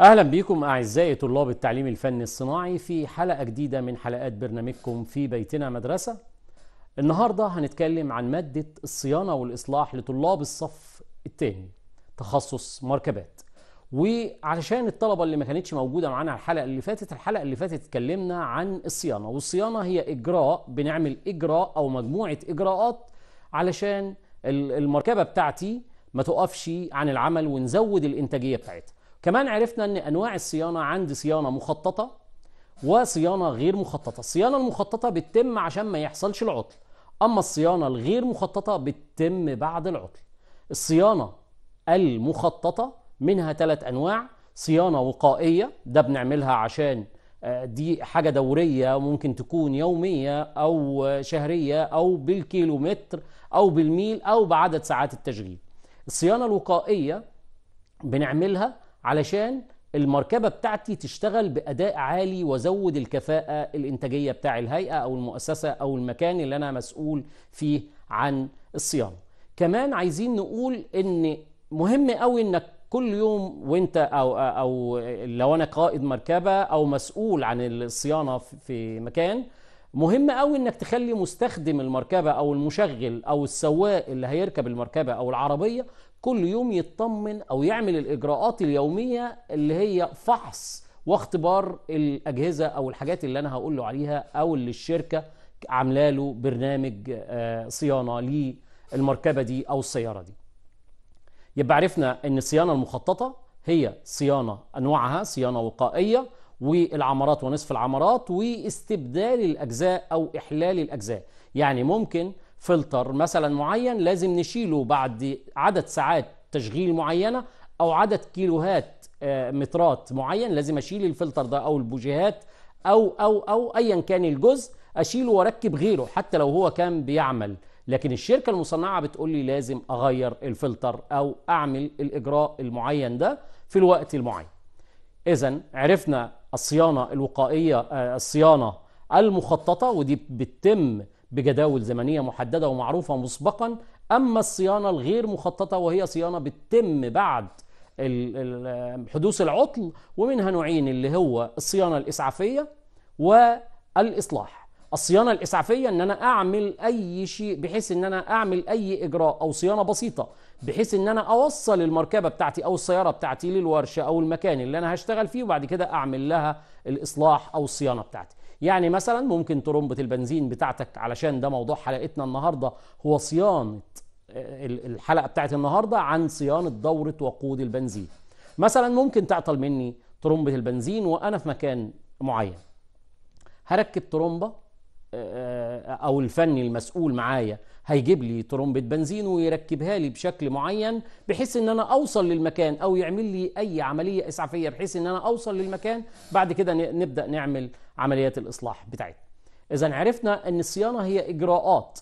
اهلا بيكم اعزائي طلاب التعليم الفني الصناعي في حلقه جديده من حلقات برنامجكم في بيتنا مدرسه. النهارده هنتكلم عن ماده الصيانه والاصلاح لطلاب الصف الثاني تخصص مركبات. وعلشان الطلبه اللي ما كانتش موجوده معانا الحلقه اللي فاتت، الحلقه اللي فاتت اتكلمنا عن الصيانه، والصيانه هي اجراء بنعمل اجراء او مجموعه اجراءات علشان المركبه بتاعتي ما توقفش عن العمل ونزود الانتاجيه بتاعتها. كمان عرفنا ان انواع الصيانه عندي صيانه مخططه وصيانه غير مخططه الصيانه المخططه بتتم عشان ما يحصلش العطل اما الصيانه الغير مخططه بتتم بعد العطل الصيانه المخططه منها ثلاث انواع صيانه وقائيه ده بنعملها عشان آه، دي حاجة دورية ممكن تكون يومية أو شهرية أو بالكيلومتر أو بالميل أو بعدد ساعات التشغيل الصيانة الوقائية بنعملها علشان المركبة بتاعتي تشتغل بأداء عالي وزود الكفاءة الإنتاجية بتاع الهيئة أو المؤسسة أو المكان اللي أنا مسؤول فيه عن الصيانة كمان عايزين نقول إن مهم قوي إنك كل يوم وانت او او لو انا قائد مركبه او مسؤول عن الصيانه في مكان مهم قوي انك تخلي مستخدم المركبه او المشغل او السواق اللي هيركب المركبه او العربيه كل يوم يطمن او يعمل الاجراءات اليوميه اللي هي فحص واختبار الاجهزه او الحاجات اللي انا هقول له عليها او اللي الشركه عامله له برنامج آه، صيانه للمركبه دي او السياره دي. يبقى عرفنا ان الصيانه المخططه هي صيانه انواعها صيانه وقائيه والعمارات ونصف العمارات واستبدال الاجزاء او احلال الاجزاء، يعني ممكن فلتر مثلا معين لازم نشيله بعد عدد ساعات تشغيل معينه او عدد كيلوهات آه، مترات معين لازم اشيل الفلتر ده او البوجيهات او او او ايا كان الجزء اشيله واركب غيره حتى لو هو كان بيعمل لكن الشركه المصنعه بتقول لي لازم اغير الفلتر او اعمل الاجراء المعين ده في الوقت المعين اذا عرفنا الصيانه الوقائيه آه، الصيانه المخططه ودي بتتم بجداول زمنية محددة ومعروفة مسبقا أما الصيانة الغير مخططة وهي صيانة بتتم بعد حدوث العطل ومنها نوعين اللي هو الصيانة الإسعافية والإصلاح الصيانة الإسعافية إن أنا أعمل أي شيء بحيث إن أنا أعمل أي إجراء أو صيانة بسيطة بحيث إن أنا أوصل المركبة بتاعتي أو السيارة بتاعتي للورشة أو المكان اللي أنا هشتغل فيه وبعد كده أعمل لها الإصلاح أو الصيانة بتاعتي يعني مثلا ممكن ترمبة البنزين بتاعتك علشان ده موضوع حلقتنا النهاردة هو صيانة آه، الحلقة بتاعت النهاردة عن صيانة دورة وقود البنزين مثلا ممكن تعطل مني ترمبة البنزين وأنا في مكان معين هركب ترمبة آه، آه، أو الفني المسؤول معايا هيجيب لي ترمبة بنزين ويركبها لي بشكل معين بحيث ان انا اوصل للمكان او يعمل لي اي عملية اسعافية بحيث ان انا اوصل للمكان بعد كده نبدأ نعمل عمليات الإصلاح بتاعتنا إذا عرفنا أن الصيانة هي إجراءات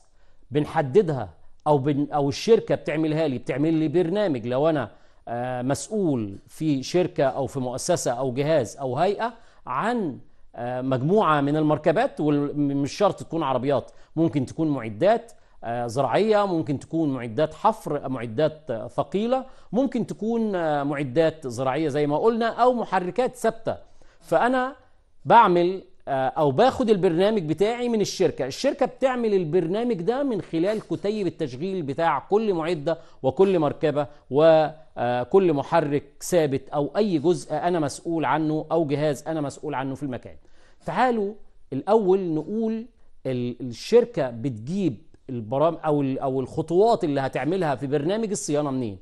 بنحددها أو, بن أو الشركة بتعملها لي بتعمل لي برنامج لو أنا آه، مسؤول في شركة أو في مؤسسة أو جهاز أو هيئة عن آه، مجموعة من المركبات ومش شرط تكون عربيات ممكن تكون معدات آه، زراعية ممكن تكون معدات حفر معدات ثقيلة ممكن تكون معدات زراعية زي ما قلنا أو محركات ثابتة فأنا بعمل آه، او باخد البرنامج بتاعي من الشركه الشركه بتعمل البرنامج ده من خلال كتيب التشغيل بتاع كل معده وكل مركبه وكل آه، محرك ثابت او اي جزء انا مسؤول عنه او جهاز انا مسؤول عنه في المكان تعالوا الاول نقول الشركه بتجيب البرامج او او الخطوات اللي هتعملها في برنامج الصيانه منين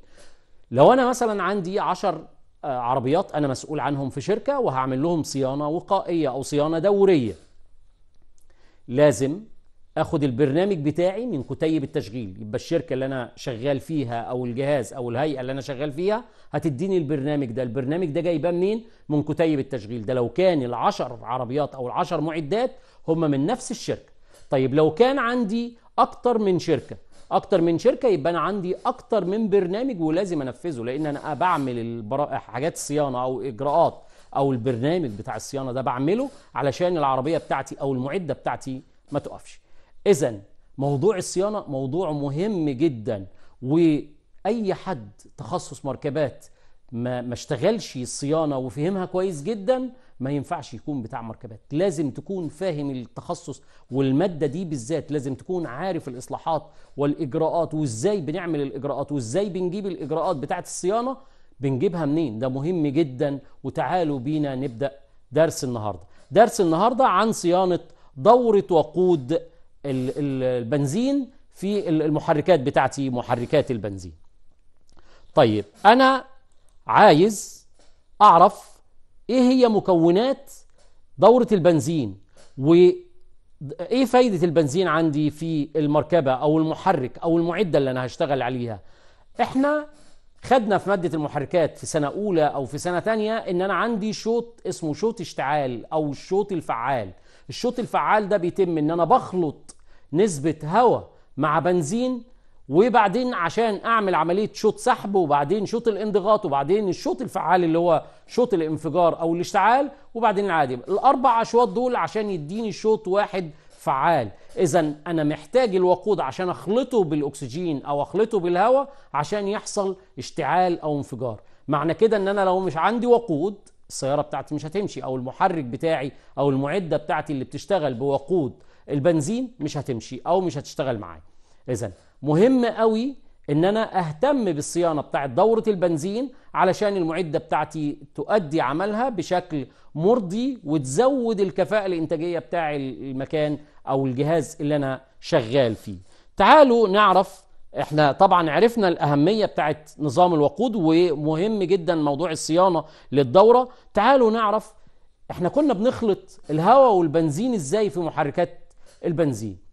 لو انا مثلا عندي 10 آه، عربيات انا مسؤول عنهم في شركه وهعمل لهم صيانه وقائيه او صيانه دوريه لازم اخد البرنامج بتاعي من كتيب التشغيل يبقى الشركه اللي انا شغال فيها او الجهاز او الهيئه اللي انا شغال فيها هتديني البرنامج ده البرنامج ده جايبه منين من كتيب التشغيل ده لو كان العشر عربيات او العشر معدات هم من نفس الشركه طيب لو كان عندي اكتر من شركه اكتر من شركه يبقى انا عندي اكتر من برنامج ولازم انفذه لان انا بعمل البرا... حاجات صيانه او اجراءات او البرنامج بتاع الصيانه ده بعمله علشان العربيه بتاعتي او المعده بتاعتي ما تقفش اذا موضوع الصيانه موضوع مهم جدا واي حد تخصص مركبات ما ما اشتغلش الصيانه وفهمها كويس جدا ما ينفعش يكون بتاع مركبات لازم تكون فاهم التخصص والمادة دي بالذات لازم تكون عارف الإصلاحات والإجراءات وإزاي بنعمل الإجراءات وإزاي بنجيب الإجراءات بتاعة الصيانة بنجيبها منين ده مهم جدا وتعالوا بينا نبدأ درس النهاردة درس النهاردة عن صيانة دورة وقود البنزين في المحركات بتاعتي محركات البنزين طيب أنا عايز أعرف ايه هي مكونات دوره البنزين وايه فايده البنزين عندي في المركبه او المحرك او المعده اللي انا هشتغل عليها احنا خدنا في ماده المحركات في سنه اولى او في سنه تانية ان انا عندي شوط اسمه شوط اشتعال او الشوط الفعال الشوط الفعال ده بيتم ان انا بخلط نسبه هواء مع بنزين وبعدين عشان اعمل عمليه شوط سحب وبعدين شوط الانضغاط وبعدين الشوط الفعال اللي هو شوط الانفجار او الاشتعال وبعدين العادي الاربع اشواط دول عشان يديني شوط واحد فعال اذا انا محتاج الوقود عشان اخلطه بالاكسجين او اخلطه بالهواء عشان يحصل اشتعال او انفجار معنى كده ان انا لو مش عندي وقود السياره بتاعتي مش هتمشي او المحرك بتاعي او المعده بتاعتي اللي بتشتغل بوقود البنزين مش هتمشي او مش هتشتغل معايا اذا مهم قوي ان انا اهتم بالصيانه بتاعه دوره البنزين علشان المعده بتاعتي تؤدي عملها بشكل مرضي وتزود الكفاءه الانتاجيه بتاع المكان او الجهاز اللي انا شغال فيه تعالوا نعرف احنا طبعا عرفنا الاهميه بتاعه نظام الوقود ومهم جدا موضوع الصيانه للدوره تعالوا نعرف احنا كنا بنخلط الهواء والبنزين ازاي في محركات البنزين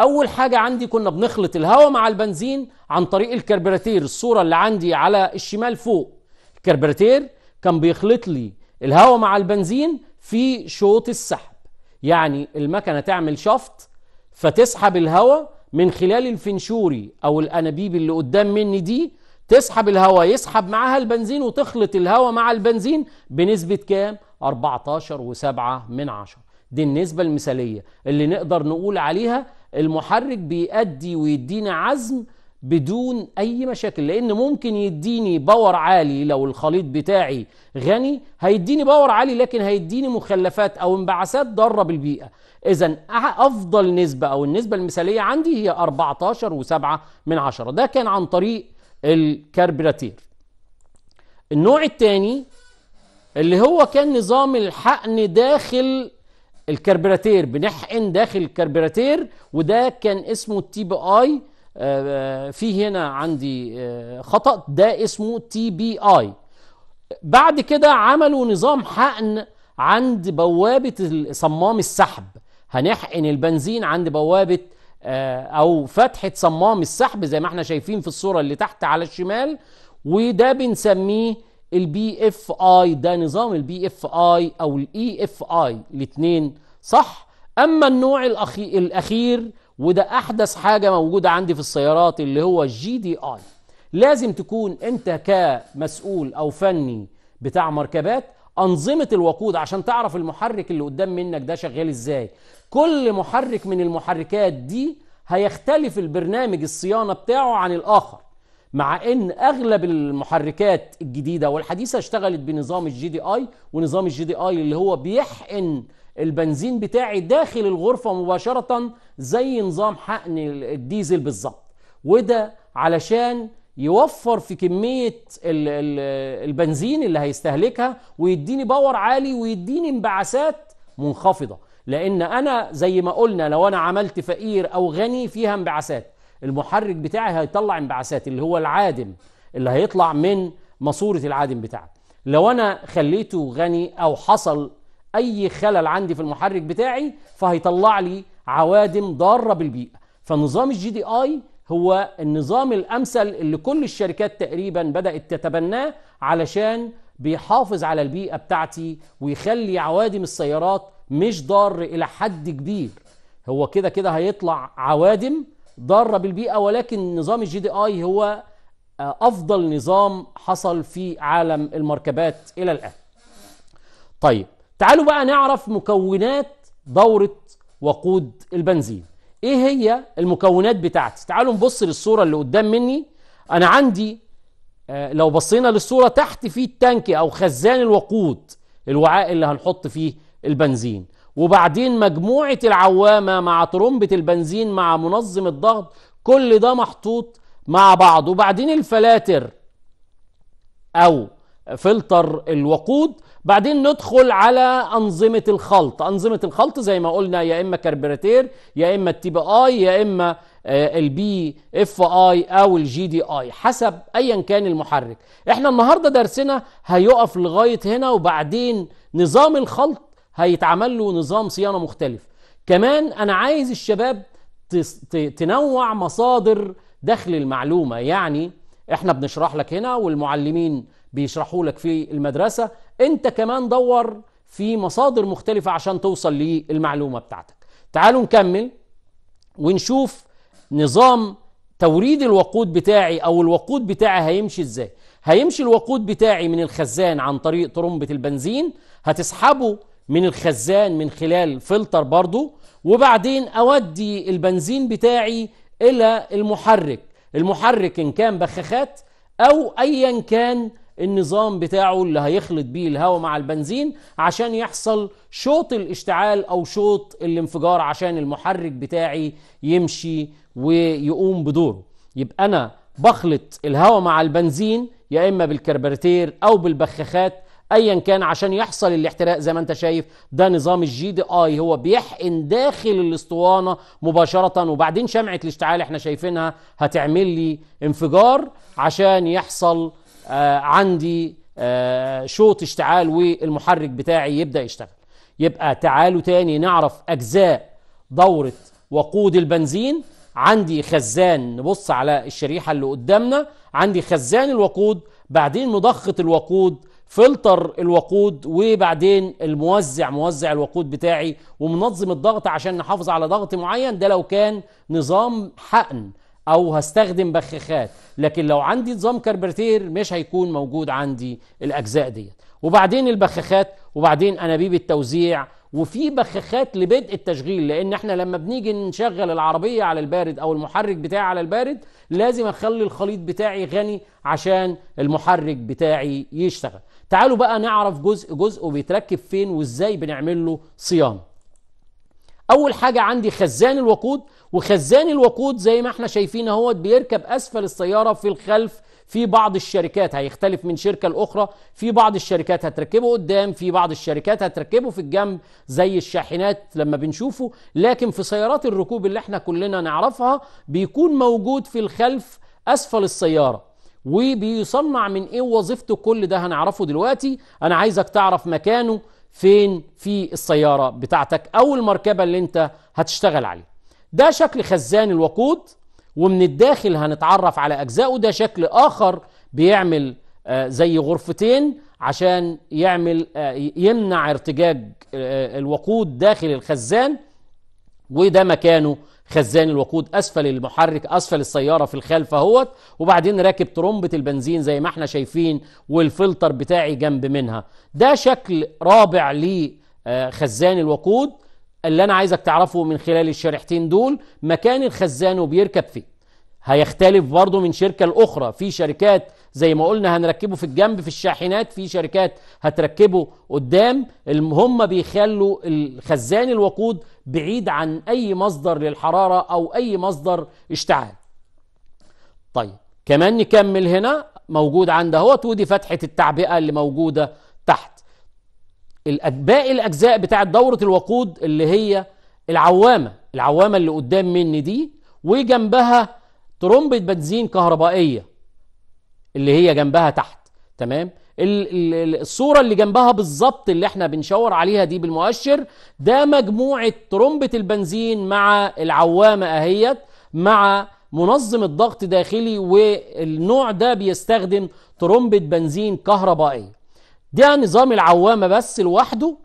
اول حاجه عندي كنا بنخلط الهواء مع البنزين عن طريق الكربراتير الصوره اللي عندي على الشمال فوق الكربراتير كان بيخلط لي الهواء مع البنزين في شوط السحب يعني المكنه تعمل شفط فتسحب الهواء من خلال الفنشوري او الانابيب اللي قدام مني دي تسحب الهواء يسحب معاها البنزين وتخلط الهواء مع البنزين بنسبه كام 14.7 من عشرة دي النسبه المثاليه اللي نقدر نقول عليها المحرك بيأدي ويديني عزم بدون اي مشاكل لان ممكن يديني باور عالي لو الخليط بتاعي غني هيديني باور عالي لكن هيديني مخلفات او انبعاثات ضاره بالبيئه اذا افضل نسبه او النسبه المثاليه عندي هي 14 و7 من عشرة ده كان عن طريق الكربراتير النوع الثاني اللي هو كان نظام الحقن داخل الكربراتير بنحقن داخل الكربراتير وده كان اسمه تي بي اي في هنا عندي آه، خطأ ده اسمه تي بي اي بعد كده عملوا نظام حقن عند بوابة صمام السحب هنحقن البنزين عند بوابة آه، أو فتحة صمام السحب زي ما احنا شايفين في الصورة اللي تحت على الشمال وده بنسميه البي اف اي ده نظام البي اف اي او الاي اف e اي الاثنين صح اما النوع الأخي... الاخير وده احدث حاجه موجوده عندي في السيارات اللي هو الجي دي اي لازم تكون انت كمسؤول او فني بتاع مركبات انظمه الوقود عشان تعرف المحرك اللي قدام منك ده شغال ازاي كل محرك من المحركات دي هيختلف البرنامج الصيانه بتاعه عن الاخر مع ان اغلب المحركات الجديده والحديثه اشتغلت بنظام الجي دي اي ونظام الجي دي اي اللي هو بيحقن البنزين بتاعي داخل الغرفه مباشره زي نظام حقن الديزل بالظبط وده علشان يوفر في كمية البنزين اللي هيستهلكها ويديني باور عالي ويديني انبعاثات منخفضة لأن أنا زي ما قلنا لو أنا عملت فقير أو غني فيها انبعاثات المحرك بتاعي هيطلع انبعاثات اللي هو العادم اللي هيطلع من ماسوره العادم بتاعي لو انا خليته غني او حصل اي خلل عندي في المحرك بتاعي فهيطلع لي عوادم ضاره بالبيئه فنظام الجي دي اي هو النظام الامثل اللي كل الشركات تقريبا بدات تتبناه علشان بيحافظ على البيئه بتاعتي ويخلي عوادم السيارات مش ضار الى حد كبير هو كده كده هيطلع عوادم ضاره بالبيئه ولكن نظام الجي دي اي هو آه، افضل نظام حصل في عالم المركبات الى الان طيب تعالوا بقى نعرف مكونات دوره وقود البنزين ايه هي المكونات بتاعتي تعالوا نبص للصوره اللي قدام مني انا عندي آه، لو بصينا للصوره تحت في التانك او خزان الوقود الوعاء اللي هنحط فيه البنزين وبعدين مجموعة العوامة مع ترمبة البنزين مع منظم الضغط كل ده محطوط مع بعض وبعدين الفلاتر أو فلتر الوقود بعدين ندخل على أنظمة الخلط أنظمة الخلط زي ما قلنا يا إما كربراتير يا إما التي بي آي يا إما آه، البي اف اي او الجي دي اي حسب ايا كان المحرك احنا النهارده درسنا هيقف لغايه هنا وبعدين نظام الخلط هيتعمل له نظام صيانه مختلف كمان انا عايز الشباب تنوع مصادر دخل المعلومه يعني احنا بنشرح لك هنا والمعلمين بيشرحوا لك في المدرسه انت كمان دور في مصادر مختلفه عشان توصل للمعلومه بتاعتك تعالوا نكمل ونشوف نظام توريد الوقود بتاعي او الوقود بتاعي هيمشي ازاي هيمشي الوقود بتاعي من الخزان عن طريق طرمبه البنزين هتسحبه من الخزان من خلال فلتر برضو وبعدين أودي البنزين بتاعي إلى المحرك المحرك إن كان بخاخات أو أيا كان النظام بتاعه اللي هيخلط بيه الهواء مع البنزين عشان يحصل شوط الاشتعال او شوط الانفجار عشان المحرك بتاعي يمشي ويقوم بدوره يبقى انا بخلط الهواء مع البنزين يا اما بالكربراتير او بالبخاخات ايا كان عشان يحصل الاحتراق زي ما انت شايف ده نظام الجي دي اي هو بيحقن داخل الاسطوانه مباشره وبعدين شمعه الاشتعال احنا شايفينها هتعمل لي انفجار عشان يحصل آه عندي آه شوط اشتعال والمحرك بتاعي يبدا يشتغل يبقى تعالوا تاني نعرف اجزاء دوره وقود البنزين عندي خزان نبص على الشريحه اللي قدامنا عندي خزان الوقود بعدين مضخه الوقود فلتر الوقود وبعدين الموزع موزع الوقود بتاعي ومنظم الضغط عشان نحافظ على ضغط معين ده لو كان نظام حقن او هستخدم بخاخات لكن لو عندي نظام كربرتير مش هيكون موجود عندي الاجزاء ديت وبعدين البخاخات وبعدين انابيب التوزيع وفي بخاخات لبدء التشغيل لان احنا لما بنيجي نشغل العربيه على البارد او المحرك بتاعي على البارد لازم اخلي الخليط بتاعي غني عشان المحرك بتاعي يشتغل تعالوا بقى نعرف جزء جزء وبيتركب فين وازاي بنعمل له صيانه اول حاجه عندي خزان الوقود وخزان الوقود زي ما احنا شايفين اهوت بيركب اسفل السياره في الخلف في بعض الشركات هيختلف من شركه لاخرى في بعض الشركات هتركبه قدام في بعض الشركات هتركبه في الجنب زي الشاحنات لما بنشوفه لكن في سيارات الركوب اللي احنا كلنا نعرفها بيكون موجود في الخلف اسفل السياره وبيصنع من ايه وظيفته كل ده هنعرفه دلوقتي انا عايزك تعرف مكانه فين في السياره بتاعتك او المركبه اللي انت هتشتغل عليها ده شكل خزان الوقود ومن الداخل هنتعرف على اجزائه ده شكل اخر بيعمل آه، زي غرفتين عشان يعمل آه، يمنع ارتجاج آه، الوقود داخل الخزان وده مكانه خزان الوقود اسفل المحرك اسفل السياره في الخلف اهوت وبعدين راكب ترمبه البنزين زي ما احنا شايفين والفلتر بتاعي جنب منها ده شكل رابع لخزان آه، الوقود اللي انا عايزك تعرفه من خلال الشريحتين دول مكان الخزان وبيركب فيه هيختلف برضه من شركه لاخرى في شركات زي ما قلنا هنركبه في الجنب في الشاحنات في شركات هتركبه قدام هم بيخلوا الخزان الوقود بعيد عن اي مصدر للحراره او اي مصدر اشتعال طيب كمان نكمل هنا موجود عند اهوت ودي فتحه التعبئه اللي موجوده تحت باقي الاجزاء بتاعه دوره الوقود اللي هي العوامه العوامه اللي قدام مني دي وجنبها ترمبه بنزين كهربائيه اللي هي جنبها تحت تمام الصورة اللي جنبها بالظبط اللي احنا بنشاور عليها دي بالمؤشر ده مجموعة ترمبة البنزين مع العوامة اهيت مع منظم الضغط داخلي والنوع ده بيستخدم ترمبة بنزين كهربائية ده نظام العوامة بس لوحده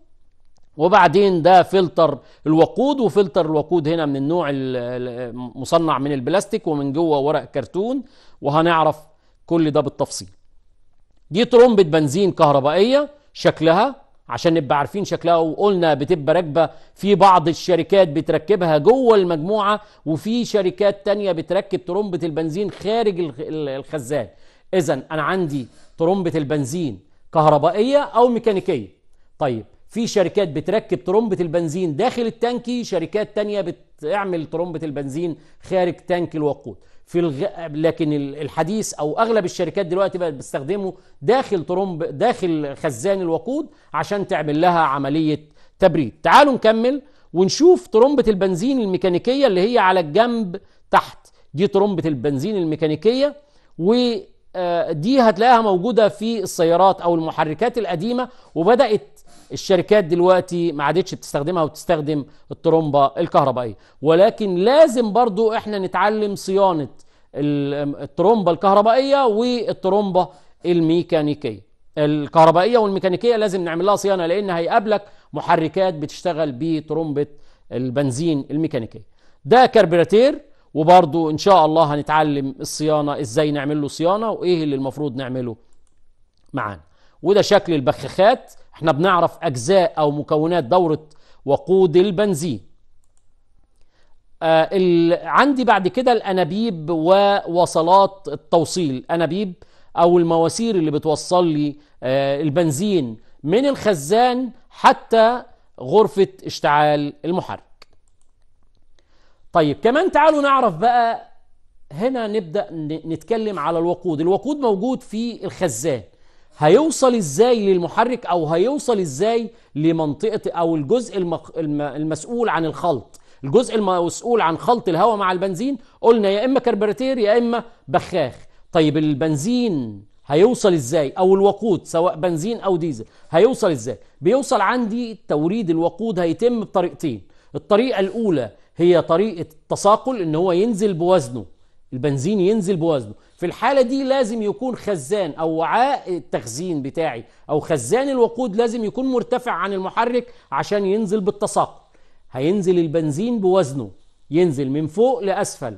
وبعدين ده فلتر الوقود وفلتر الوقود هنا من النوع مصنع من البلاستيك ومن جوه ورق كرتون وهنعرف كل ده بالتفصيل دي ترمبة بنزين كهربائية شكلها عشان نبقى عارفين شكلها وقلنا بتبقى راكبه في بعض الشركات بتركبها جوه المجموعه وفي شركات تانية بتركب ترمبه البنزين خارج الخزان اذا انا عندي ترمبه البنزين كهربائيه او ميكانيكيه طيب في شركات بتركب ترمبه البنزين داخل التانكي شركات تانية بتعمل ترمبه البنزين خارج تانك الوقود في الغ... لكن الحديث او اغلب الشركات دلوقتي بقت بتستخدمه داخل ترمب داخل خزان الوقود عشان تعمل لها عمليه تبريد تعالوا نكمل ونشوف طرمبه البنزين الميكانيكيه اللي هي على الجنب تحت دي طرمبه البنزين الميكانيكيه ودي آه، هتلاقيها موجوده في السيارات او المحركات القديمه وبدات الشركات دلوقتي ما عادتش بتستخدمها وتستخدم الطرمبه الكهربائيه ولكن لازم برضو احنا نتعلم صيانه الطرمبه الكهربائيه والطرمبه الميكانيكيه الكهربائيه والميكانيكيه لازم نعمل لها صيانه لان هيقابلك محركات بتشتغل بطرمبه البنزين الميكانيكيه ده كربراتير وبرضو ان شاء الله هنتعلم الصيانه ازاي نعمل له صيانه وايه اللي المفروض نعمله معانا وده شكل البخاخات احنا بنعرف اجزاء او مكونات دوره وقود البنزين آه عندي بعد كده الانابيب ووصلات التوصيل انابيب او المواسير اللي بتوصل لي آه البنزين من الخزان حتى غرفه اشتعال المحرك طيب كمان تعالوا نعرف بقى هنا نبدا نتكلم على الوقود الوقود موجود في الخزان هيوصل ازاي للمحرك او هيوصل ازاي لمنطقه او الجزء المق... المسؤول عن الخلط الجزء المسؤول عن خلط الهواء مع البنزين قلنا يا اما كربراتير يا اما بخاخ طيب البنزين هيوصل ازاي او الوقود سواء بنزين او ديزل هيوصل ازاي بيوصل عندي توريد الوقود هيتم بطريقتين الطريقه الاولى هي طريقه التساقل ان هو ينزل بوزنه البنزين ينزل بوزنه في الحالة دي لازم يكون خزان أو وعاء التخزين بتاعي أو خزان الوقود لازم يكون مرتفع عن المحرك عشان ينزل بالتساقط هينزل البنزين بوزنه ينزل من فوق لأسفل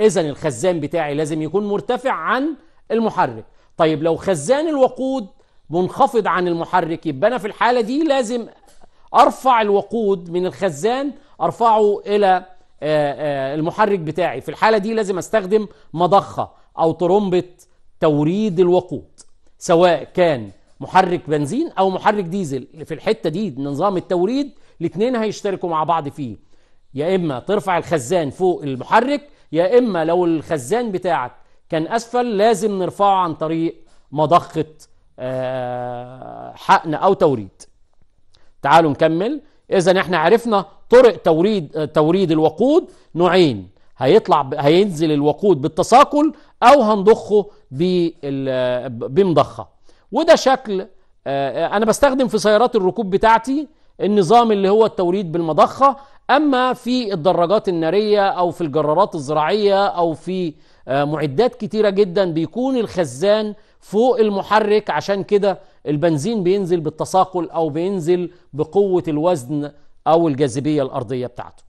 إذا الخزان بتاعي لازم يكون مرتفع عن المحرك طيب لو خزان الوقود منخفض عن المحرك يبقى أنا في الحالة دي لازم أرفع الوقود من الخزان أرفعه إلى آه، آه، المحرك بتاعي في الحالة دي لازم أستخدم مضخة أو طرمبة توريد الوقود سواء كان محرك بنزين أو محرك ديزل في الحتة دي نظام التوريد الاثنين هيشتركوا مع بعض فيه يا إما ترفع الخزان فوق المحرك يا إما لو الخزان بتاعك كان أسفل لازم نرفعه عن طريق مضخة آه، حقن أو توريد تعالوا نكمل إذا احنا عرفنا طرق توريد توريد الوقود نوعين هيطلع هينزل الوقود بالتساقل أو هنضخه بمضخة وده شكل آه، أنا بستخدم في سيارات الركوب بتاعتي النظام اللي هو التوريد بالمضخة أما في الدراجات النارية أو في الجرارات الزراعية أو في آه، معدات كتيرة جدا بيكون الخزان فوق المحرك عشان كده البنزين بينزل بالتساقل أو بينزل بقوة الوزن أو الجاذبية الأرضية بتاعته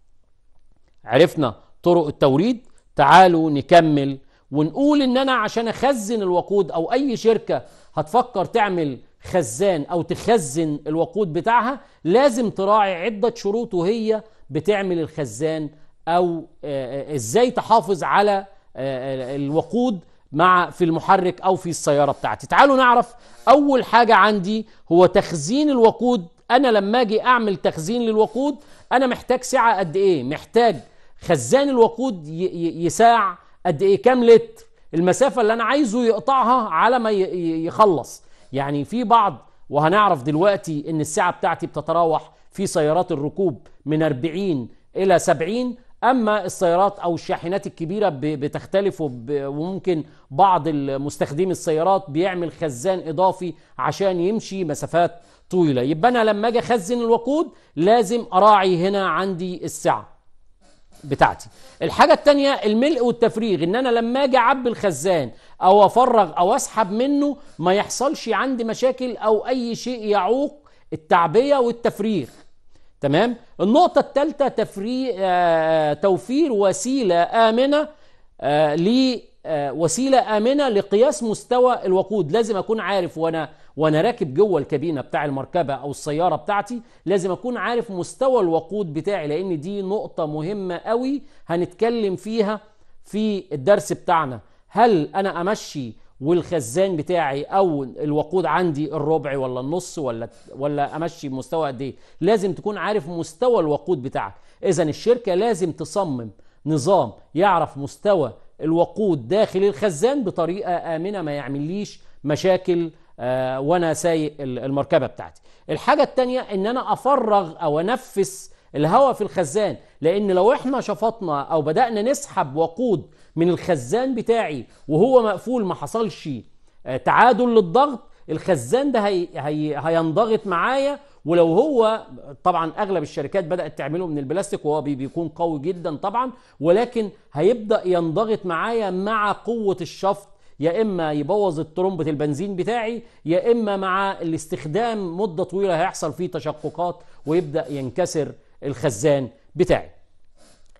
عرفنا طرق التوريد تعالوا نكمل ونقول ان انا عشان اخزن الوقود او اي شركه هتفكر تعمل خزان او تخزن الوقود بتاعها لازم تراعي عده شروط وهي بتعمل الخزان او آه، آه، ازاي تحافظ على آه، الوقود مع في المحرك او في السياره بتاعتي تعالوا نعرف اول حاجه عندي هو تخزين الوقود انا لما اجي اعمل تخزين للوقود انا محتاج سعه قد ايه محتاج خزان الوقود يساع قد ايه كام لتر المسافه اللي انا عايزه يقطعها على ما يخلص يعني في بعض وهنعرف دلوقتي ان السعه بتاعتي بتتراوح في سيارات الركوب من 40 الى 70 اما السيارات او الشاحنات الكبيره بتختلف وممكن بعض مستخدمي السيارات بيعمل خزان اضافي عشان يمشي مسافات طويله يبقى انا لما اجي اخزن الوقود لازم اراعي هنا عندي السعه بتاعتي الحاجه التانية الملء والتفريغ ان انا لما اجي اعبي الخزان او افرغ او اسحب منه ما يحصلش عندي مشاكل او اي شيء يعوق التعبيه والتفريغ تمام النقطه التالتة تفريغ آه, آه، توفير وسيله امنه آه ل آه، وسيله امنه لقياس مستوى الوقود لازم اكون عارف وانا وانا راكب جوه الكابينه بتاع المركبه او السياره بتاعتي لازم اكون عارف مستوى الوقود بتاعي لان دي نقطه مهمه قوي هنتكلم فيها في الدرس بتاعنا هل انا امشي والخزان بتاعي او الوقود عندي الربع ولا النص ولا ولا امشي بمستوى قد ايه لازم تكون عارف مستوى الوقود بتاعك اذا الشركه لازم تصمم نظام يعرف مستوى الوقود داخل الخزان بطريقه امنه ما يعمليش مشاكل آه، وانا سايق المركبه بتاعتي الحاجه الثانيه ان انا افرغ او انفس الهواء في الخزان لان لو احنا شفطنا او بدانا نسحب وقود من الخزان بتاعي وهو مقفول ما حصلش آه، تعادل للضغط الخزان ده هي هي هينضغط معايا ولو هو طبعا اغلب الشركات بدات تعمله من البلاستيك وهو بيكون قوي جدا طبعا ولكن هيبدا ينضغط معايا مع قوه الشفط يا اما يبوظ الترمبة البنزين بتاعي يا اما مع الاستخدام مدة طويلة هيحصل فيه تشققات ويبدأ ينكسر الخزان بتاعي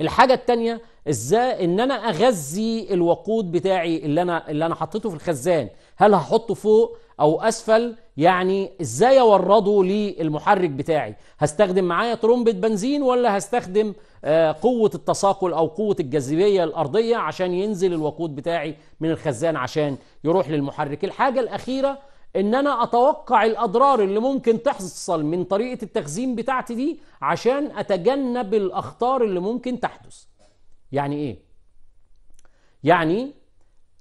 الحاجة التانية ازاي ان انا اغذي الوقود بتاعي اللي انا اللي انا حطيته في الخزان هل هحطه فوق او اسفل يعني ازاي اورده للمحرك بتاعي هستخدم معايا ترمبة بنزين ولا هستخدم آه، قوة التساقل او قوة الجاذبية الارضية عشان ينزل الوقود بتاعي من الخزان عشان يروح للمحرك الحاجة الاخيرة ان انا اتوقع الاضرار اللي ممكن تحصل من طريقة التخزين بتاعتي دي عشان اتجنب الاخطار اللي ممكن تحدث يعني ايه يعني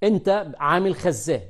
انت عامل خزان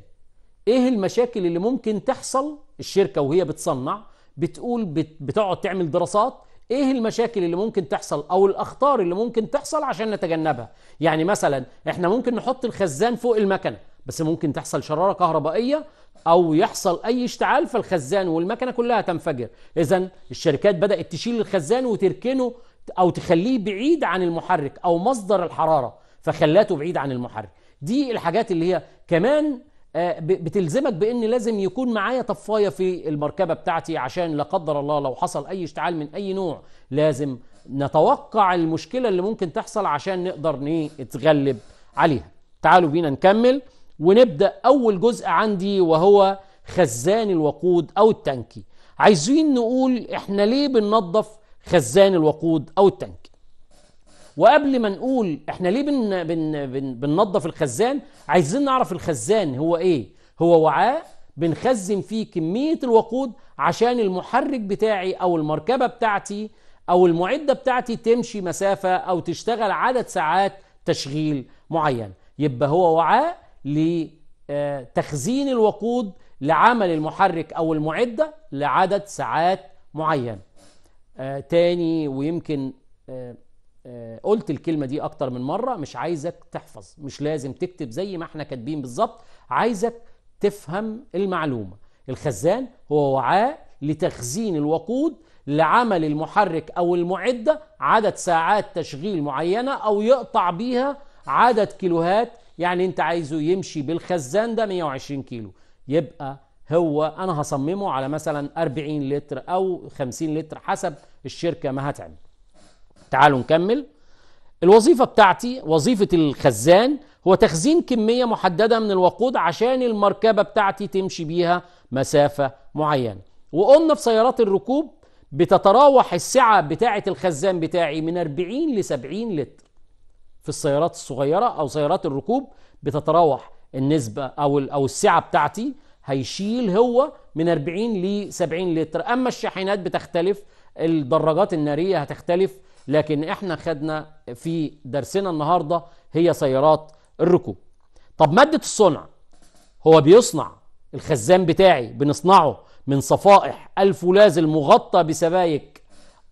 ايه المشاكل اللي ممكن تحصل الشركه وهي بتصنع بتقول بتقعد تعمل دراسات ايه المشاكل اللي ممكن تحصل او الاخطار اللي ممكن تحصل عشان نتجنبها يعني مثلا احنا ممكن نحط الخزان فوق المكنه بس ممكن تحصل شراره كهربائيه او يحصل اي اشتعال فالخزان والمكنه كلها تنفجر اذا الشركات بدات تشيل الخزان وتركنه او تخليه بعيد عن المحرك او مصدر الحراره فخلاته بعيد عن المحرك دي الحاجات اللي هي كمان آه، بتلزمك بان لازم يكون معايا طفايه في المركبه بتاعتي عشان لا قدر الله لو حصل اي اشتعال من اي نوع لازم نتوقع المشكله اللي ممكن تحصل عشان نقدر نتغلب عليها تعالوا بينا نكمل ونبدا اول جزء عندي وهو خزان الوقود او التانكي عايزين نقول احنا ليه بننظف خزان الوقود او التانكي وقبل ما نقول احنا ليه بن بن بن بننظف الخزان عايزين نعرف الخزان هو ايه هو وعاء بنخزن فيه كميه الوقود عشان المحرك بتاعي او المركبه بتاعتي او المعده بتاعتي تمشي مسافه او تشتغل عدد ساعات تشغيل معين يبقى هو وعاء لتخزين آه، الوقود لعمل المحرك او المعده لعدد ساعات معين آه تاني ويمكن آه آه، قلت الكلمة دي أكتر من مرة مش عايزك تحفظ مش لازم تكتب زي ما احنا كاتبين بالظبط عايزك تفهم المعلومة الخزان هو وعاء لتخزين الوقود لعمل المحرك أو المعدة عدد ساعات تشغيل معينة أو يقطع بيها عدد كيلوهات يعني أنت عايزه يمشي بالخزان ده 120 كيلو يبقى هو أنا هصممه على مثلا 40 لتر أو 50 لتر حسب الشركة ما هتعمل تعالوا نكمل الوظيفة بتاعتي وظيفة الخزان هو تخزين كمية محددة من الوقود عشان المركبة بتاعتي تمشي بيها مسافة معينة وقلنا في سيارات الركوب بتتراوح السعة بتاعة الخزان بتاعي من 40 ل 70 لتر في السيارات الصغيرة أو سيارات الركوب بتتراوح النسبة أو أو السعة بتاعتي هيشيل هو من 40 ل 70 لتر أما الشاحنات بتختلف الدراجات النارية هتختلف لكن احنا خدنا في درسنا النهارده هي سيارات الركوب طب ماده الصنع هو بيصنع الخزان بتاعي بنصنعه من صفائح الفولاذ المغطى بسبايك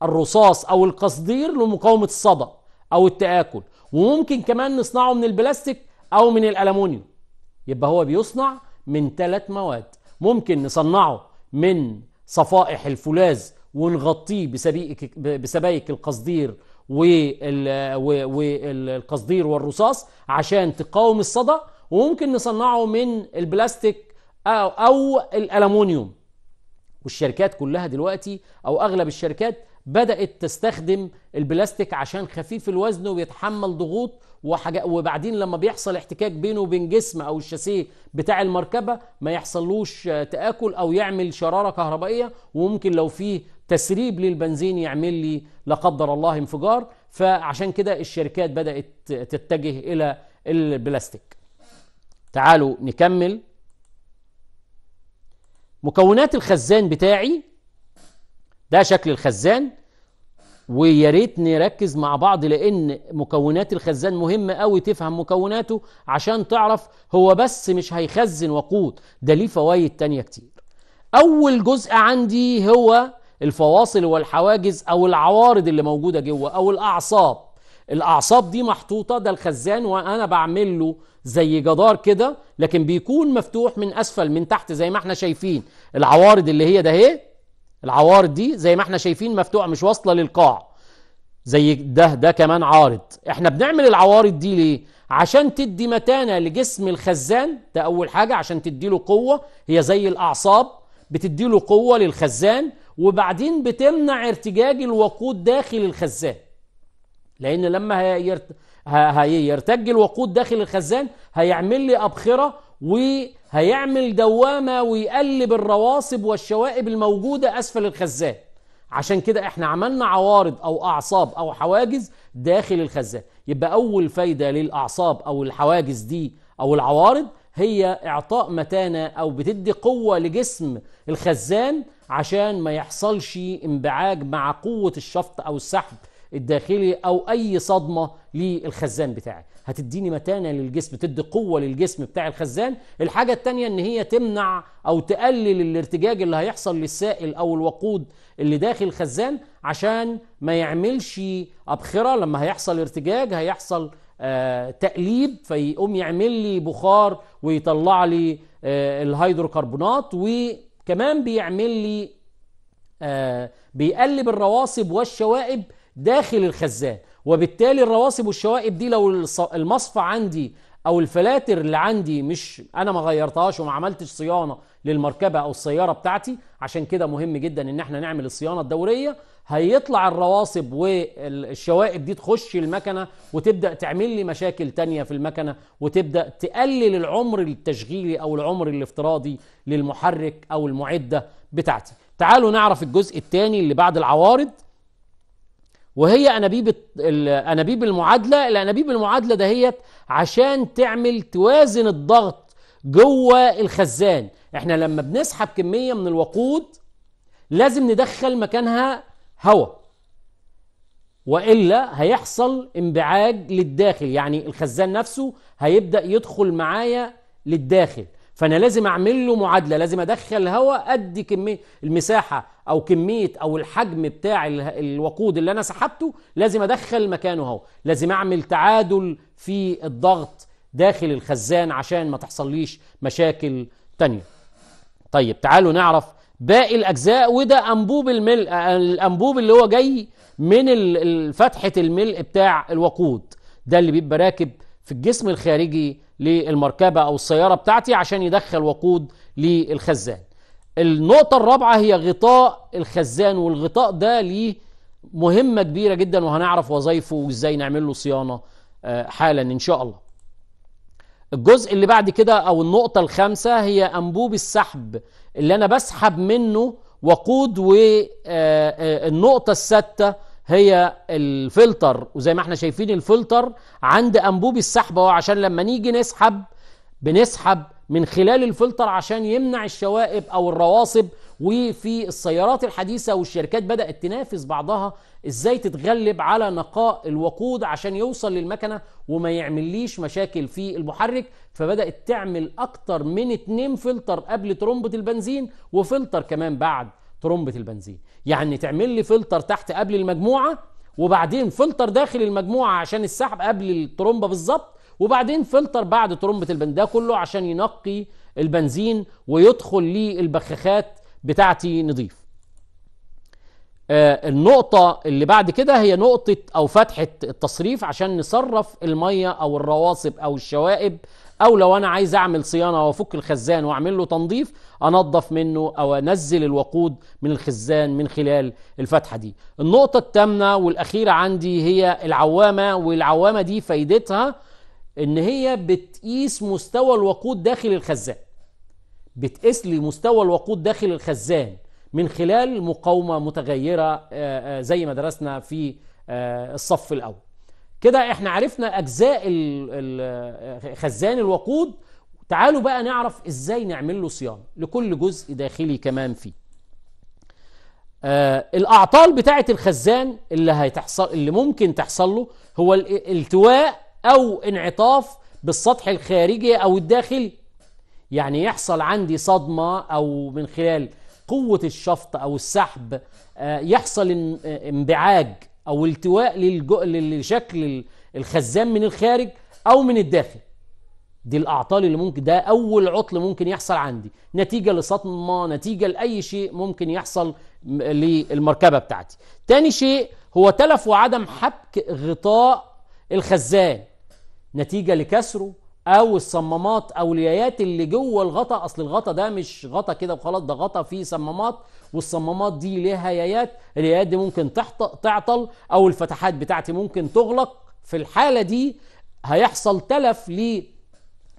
الرصاص او القصدير لمقاومه الصدى او التآكل وممكن كمان نصنعه من البلاستيك او من الالومنيوم يبقى هو بيصنع من ثلاث مواد ممكن نصنعه من صفائح الفولاذ ونغطيه بسبيك بسبايك القصدير والقصدير والرصاص عشان تقاوم الصدى وممكن نصنعه من البلاستيك او, أو الالومنيوم والشركات كلها دلوقتي او اغلب الشركات بدات تستخدم البلاستيك عشان خفيف الوزن وبيتحمل ضغوط وحاجة وبعدين لما بيحصل احتكاك بينه وبين جسم او الشاسيه بتاع المركبه ما يحصلوش تاكل او يعمل شراره كهربائيه وممكن لو في تسريب للبنزين يعمل لي لا قدر الله انفجار فعشان كده الشركات بدأت تتجه إلى البلاستيك تعالوا نكمل مكونات الخزان بتاعي ده شكل الخزان ويا ريت نركز مع بعض لان مكونات الخزان مهمه قوي تفهم مكوناته عشان تعرف هو بس مش هيخزن وقود ده ليه فوائد تانية كتير اول جزء عندي هو الفواصل والحواجز او العوارض اللي موجوده جوه او الاعصاب الاعصاب دي محطوطه ده الخزان وانا بعمل له زي جدار كده لكن بيكون مفتوح من اسفل من تحت زي ما احنا شايفين العوارض اللي هي ده اهي العوارض دي زي ما احنا شايفين مفتوحه مش واصله للقاع زي ده ده كمان عارض احنا بنعمل العوارض دي ليه عشان تدي متانه لجسم الخزان ده اول حاجه عشان تدي له قوه هي زي الاعصاب بتدي له قوه للخزان وبعدين بتمنع ارتجاج الوقود داخل الخزان لان لما هيرت... هيرتج الوقود داخل الخزان هيعمل لي ابخره وهيعمل دوامه ويقلب الرواسب والشوائب الموجوده اسفل الخزان عشان كده احنا عملنا عوارض او اعصاب او حواجز داخل الخزان يبقى اول فايده للاعصاب او الحواجز دي او العوارض هي اعطاء متانه او بتدي قوه لجسم الخزان عشان ما يحصلش انبعاج مع قوه الشفط او السحب الداخلي او اي صدمه للخزان بتاعي هتديني متانه للجسم تدي قوه للجسم بتاع الخزان الحاجه الثانيه ان هي تمنع او تقلل الارتجاج اللي هيحصل للسائل او الوقود اللي داخل الخزان عشان ما يعملش ابخره لما هيحصل ارتجاج هيحصل آه، تقليب فيقوم يعمل لي بخار ويطلع لي آه، الهيدروكربونات وكمان بيعمل لي آه، بيقلب الرواسب والشوائب داخل الخزان وبالتالي الرواسب والشوائب دي لو المصفى عندي او الفلاتر اللي عندي مش انا ما غيرتهاش وما عملتش صيانه للمركبه او السياره بتاعتي عشان كده مهم جدا ان احنا نعمل الصيانه الدوريه هيطلع الرواسب والشوائب دي تخش المكنه وتبدا تعمل لي مشاكل تانية في المكنه وتبدا تقلل العمر التشغيلي او العمر الافتراضي للمحرك او المعده بتاعتي تعالوا نعرف الجزء الثاني اللي بعد العوارض وهي انابيب انابيب المعادله الانابيب المعادله دهيت عشان تعمل توازن الضغط جوه الخزان احنا لما بنسحب كميه من الوقود لازم ندخل مكانها هواء والا هيحصل انبعاج للداخل يعني الخزان نفسه هيبدا يدخل معايا للداخل فانا لازم اعمل له معادله لازم ادخل هواء قد كميه المساحه او كميه او الحجم بتاع الوقود اللي انا سحبته لازم ادخل مكانه هواء لازم اعمل تعادل في الضغط داخل الخزان عشان ما تحصليش مشاكل تانية طيب تعالوا نعرف باقي الأجزاء وده أنبوب الملء الأنبوب اللي هو جاي من فتحة الملء بتاع الوقود ده اللي بيبقى راكب في الجسم الخارجي للمركبة أو السيارة بتاعتي عشان يدخل وقود للخزان النقطة الرابعة هي غطاء الخزان والغطاء ده ليه مهمة كبيرة جدا وهنعرف وظايفه وازاي نعمل له صيانة آه، حالا إن شاء الله الجزء اللي بعد كده او النقطه الخامسه هي انبوب السحب اللي انا بسحب منه وقود والنقطه آه، آه، السادسه هي الفلتر وزي ما احنا شايفين الفلتر عند انبوب السحب اهو عشان لما نيجي نسحب بنسحب من خلال الفلتر عشان يمنع الشوائب او الرواسب وفي السيارات الحديثة والشركات بدأت تنافس بعضها ازاي تتغلب على نقاء الوقود عشان يوصل للمكنة وما يعمليش مشاكل في المحرك فبدأت تعمل أكتر من اتنين فلتر قبل ترمبة البنزين وفلتر كمان بعد ترمبة البنزين يعني تعمل لي فلتر تحت قبل المجموعة وبعدين فلتر داخل المجموعة عشان السحب قبل الترمبة بالظبط وبعدين فلتر بعد ترمبة البنزين ده كله عشان ينقي البنزين ويدخل للبخاخات بتاعتي نضيف آه، النقطة اللي بعد كده هي نقطة أو فتحة التصريف عشان نصرف المية أو الرواسب أو الشوائب أو لو أنا عايز أعمل صيانة وأفك الخزان وأعمل له تنظيف أنظف منه أو أنزل الوقود من الخزان من خلال الفتحة دي النقطة التامنة والأخيرة عندي هي العوامة والعوامة دي فايدتها إن هي بتقيس مستوى الوقود داخل الخزان بتقيس لي مستوى الوقود داخل الخزان من خلال مقاومة متغيرة آه، آه، زي ما درسنا في آه، الصف الأول كده احنا عرفنا أجزاء خزان الوقود تعالوا بقى نعرف ازاي نعمل له صيانة لكل جزء داخلي كمان فيه آه الاعطال بتاعه الخزان اللي هتحصل اللي ممكن تحصل له هو الالتواء او انعطاف بالسطح الخارجي او الداخلي يعني يحصل عندي صدمة أو من خلال قوة الشفط أو السحب آه، يحصل انبعاج أو التواء لشكل الخزان من الخارج أو من الداخل دي الأعطال اللي ممكن ده أول عطل ممكن يحصل عندي نتيجة لصدمة نتيجة لأي شيء ممكن يحصل للمركبة بتاعتي تاني شيء هو تلف وعدم حبك غطاء الخزان نتيجة لكسره او الصمامات او اليايات اللي جوه الغطا اصل الغطا ده مش غطا كده وخلاص ده غطا فيه صمامات والصمامات دي ليها يايات اليايات دي ممكن تعطل او الفتحات بتاعتي ممكن تغلق في الحاله دي هيحصل تلف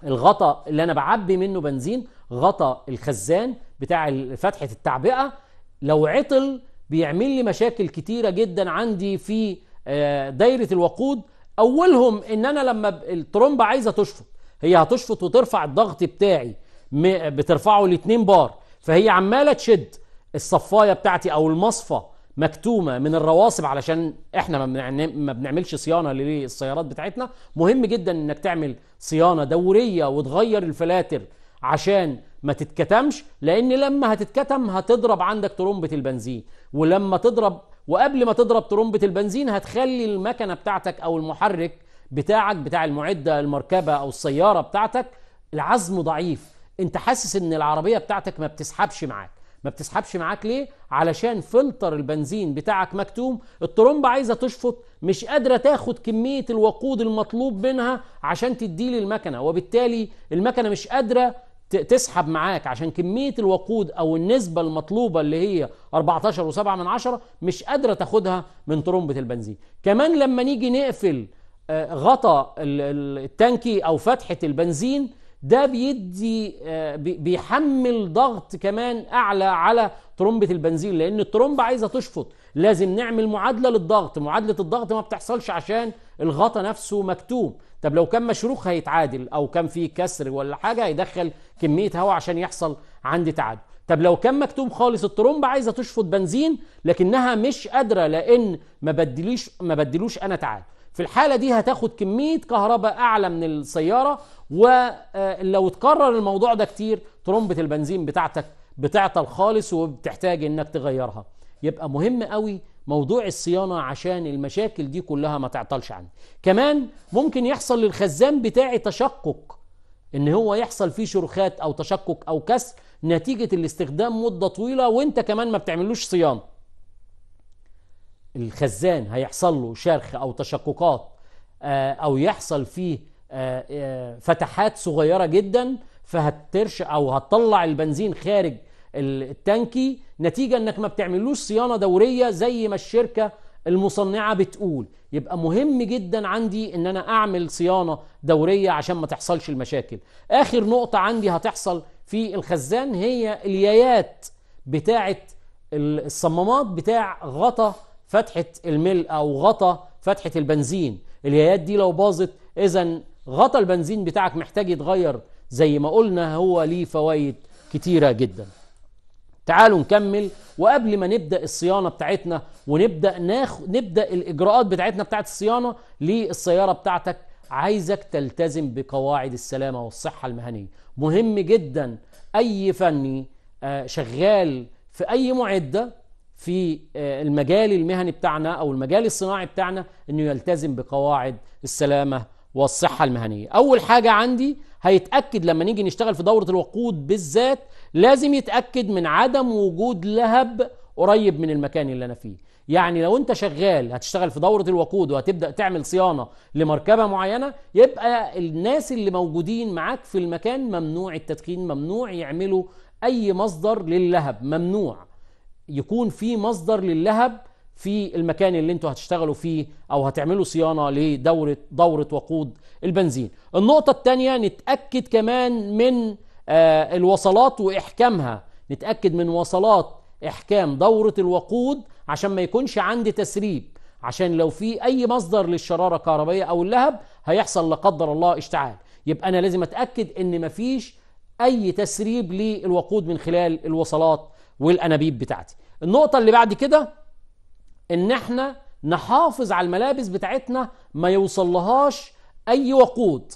للغطا اللي انا بعبي منه بنزين غطا الخزان بتاع فتحه التعبئه لو عطل بيعمل لي مشاكل كتيره جدا عندي في آه، دايره الوقود اولهم ان انا لما الترومبه عايزه تشفط هي هتشفط وترفع الضغط بتاعي بترفعه 2 بار فهي عماله تشد الصفايه بتاعتي او المصفى مكتومه من الرواسب علشان احنا ما بنعملش صيانه للسيارات بتاعتنا مهم جدا انك تعمل صيانه دوريه وتغير الفلاتر عشان ما تتكتمش لان لما هتتكتم هتضرب عندك ترمبه البنزين ولما تضرب وقبل ما تضرب ترمبه البنزين هتخلي المكنه بتاعتك او المحرك بتاعك بتاع المعده المركبه او السياره بتاعتك العزم ضعيف انت حاسس ان العربيه بتاعتك ما بتسحبش معاك ما بتسحبش معاك ليه علشان فلتر البنزين بتاعك مكتوم الطرمبه عايزه تشفط مش قادره تاخد كميه الوقود المطلوب منها عشان لي المكنه وبالتالي المكنه مش قادره تسحب معاك عشان كمية الوقود أو النسبة المطلوبة اللي هي 14 و7 من عشرة مش قادرة تاخدها من طرمبة البنزين كمان لما نيجي نقفل غطا التانكي او فتحه البنزين ده بيدي آه، بيحمل ضغط كمان اعلى على ترمبه البنزين لان الترمبه عايزه تشفط لازم نعمل معادله للضغط معادله الضغط ما بتحصلش عشان الغطا نفسه مكتوم طب لو كان مشروخ هيتعادل او كان فيه كسر ولا حاجه هيدخل كميه هواء عشان يحصل عندي تعادل طب لو كان مكتوم خالص الترمبة عايزه تشفط بنزين لكنها مش قادره لان ما بدليش ما بدلوش انا تعادل في الحالة دي هتاخد كمية كهرباء أعلى من السيارة ولو اتكرر الموضوع ده كتير ترمبة البنزين بتاعتك بتعطل خالص وبتحتاج انك تغيرها يبقى مهم قوي موضوع الصيانة عشان المشاكل دي كلها ما تعطلش عنه كمان ممكن يحصل للخزان بتاعي تشقق ان هو يحصل فيه شرخات او تشقق او كسر نتيجة الاستخدام مدة طويلة وانت كمان ما بتعملوش صيانة الخزان هيحصل له شرخ او تشققات آه، او يحصل فيه آه، آه، فتحات صغيره جدا فهترش او هتطلع البنزين خارج التانكي نتيجه انك ما بتعملوش صيانه دوريه زي ما الشركه المصنعه بتقول يبقى مهم جدا عندي ان انا اعمل صيانه دوريه عشان ما تحصلش المشاكل اخر نقطه عندي هتحصل في الخزان هي اليايات بتاعه الصمامات بتاع غطا فتحة الملء أو غطا فتحة البنزين اليايات دي لو باظت إذا غطا البنزين بتاعك محتاج يتغير زي ما قلنا هو ليه فوائد كتيرة جدا تعالوا نكمل وقبل ما نبدا الصيانه بتاعتنا ونبدا ناخ نبدا الاجراءات بتاعتنا بتاعت الصيانه للسياره بتاعتك عايزك تلتزم بقواعد السلامه والصحه المهنيه مهم جدا اي فني آه، شغال في اي معده في آه، المجال المهني بتاعنا او المجال الصناعي بتاعنا انه يلتزم بقواعد السلامه والصحه المهنيه. اول حاجه عندي هيتاكد لما نيجي نشتغل في دوره الوقود بالذات لازم يتاكد من عدم وجود لهب قريب من المكان اللي انا فيه. يعني لو انت شغال هتشتغل في دوره الوقود وهتبدا تعمل صيانه لمركبه معينه يبقى الناس اللي موجودين معاك في المكان ممنوع التدخين ممنوع يعملوا اي مصدر للهب ممنوع يكون في مصدر للهب في المكان اللي انتوا هتشتغلوا فيه او هتعملوا صيانه لدوره دوره وقود البنزين. النقطه الثانيه نتاكد كمان من آه، الوصلات واحكامها، نتاكد من وصلات احكام دوره الوقود عشان ما يكونش عندي تسريب، عشان لو في اي مصدر للشراره الكهربائيه او اللهب هيحصل لا قدر الله اشتعال، يبقى انا لازم اتاكد ان مفيش اي تسريب للوقود من خلال الوصلات والانابيب بتاعتي النقطه اللي بعد كده ان احنا نحافظ على الملابس بتاعتنا ما يوصلهاش اي وقود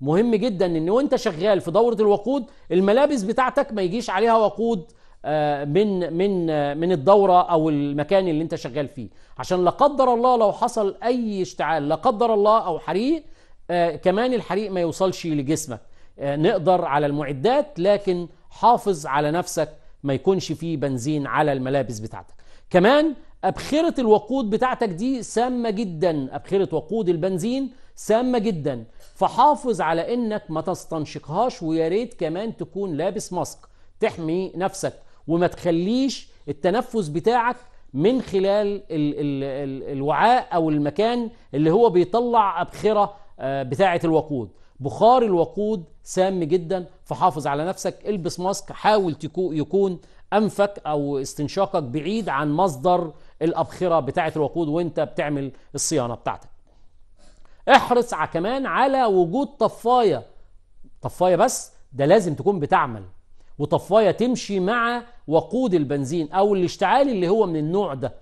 مهم جدا ان وانت شغال في دوره الوقود الملابس بتاعتك ما يجيش عليها وقود آه، من من آه، من الدوره او المكان اللي انت شغال فيه عشان لا قدر الله لو حصل اي اشتعال لا قدر الله او حريق آه، كمان الحريق ما يوصلش لجسمك نقدر على المعدات لكن حافظ على نفسك ما يكونش فيه بنزين على الملابس بتاعتك كمان أبخرة الوقود بتاعتك دي سامة جدا أبخرة وقود البنزين سامة جدا فحافظ على إنك ما تستنشقهاش ويا ريت كمان تكون لابس ماسك تحمي نفسك وما تخليش التنفس بتاعك من خلال ال ال ال الوعاء أو المكان اللي هو بيطلع أبخرة آه، بتاعة الوقود بخار الوقود سام جدا فحافظ على نفسك البس ماسك حاول يكون انفك او استنشاقك بعيد عن مصدر الابخره بتاعه الوقود وانت بتعمل الصيانه بتاعتك احرص كمان على وجود طفايه طفايه بس ده لازم تكون بتعمل وطفايه تمشي مع وقود البنزين او الاشتعال اللي هو من النوع ده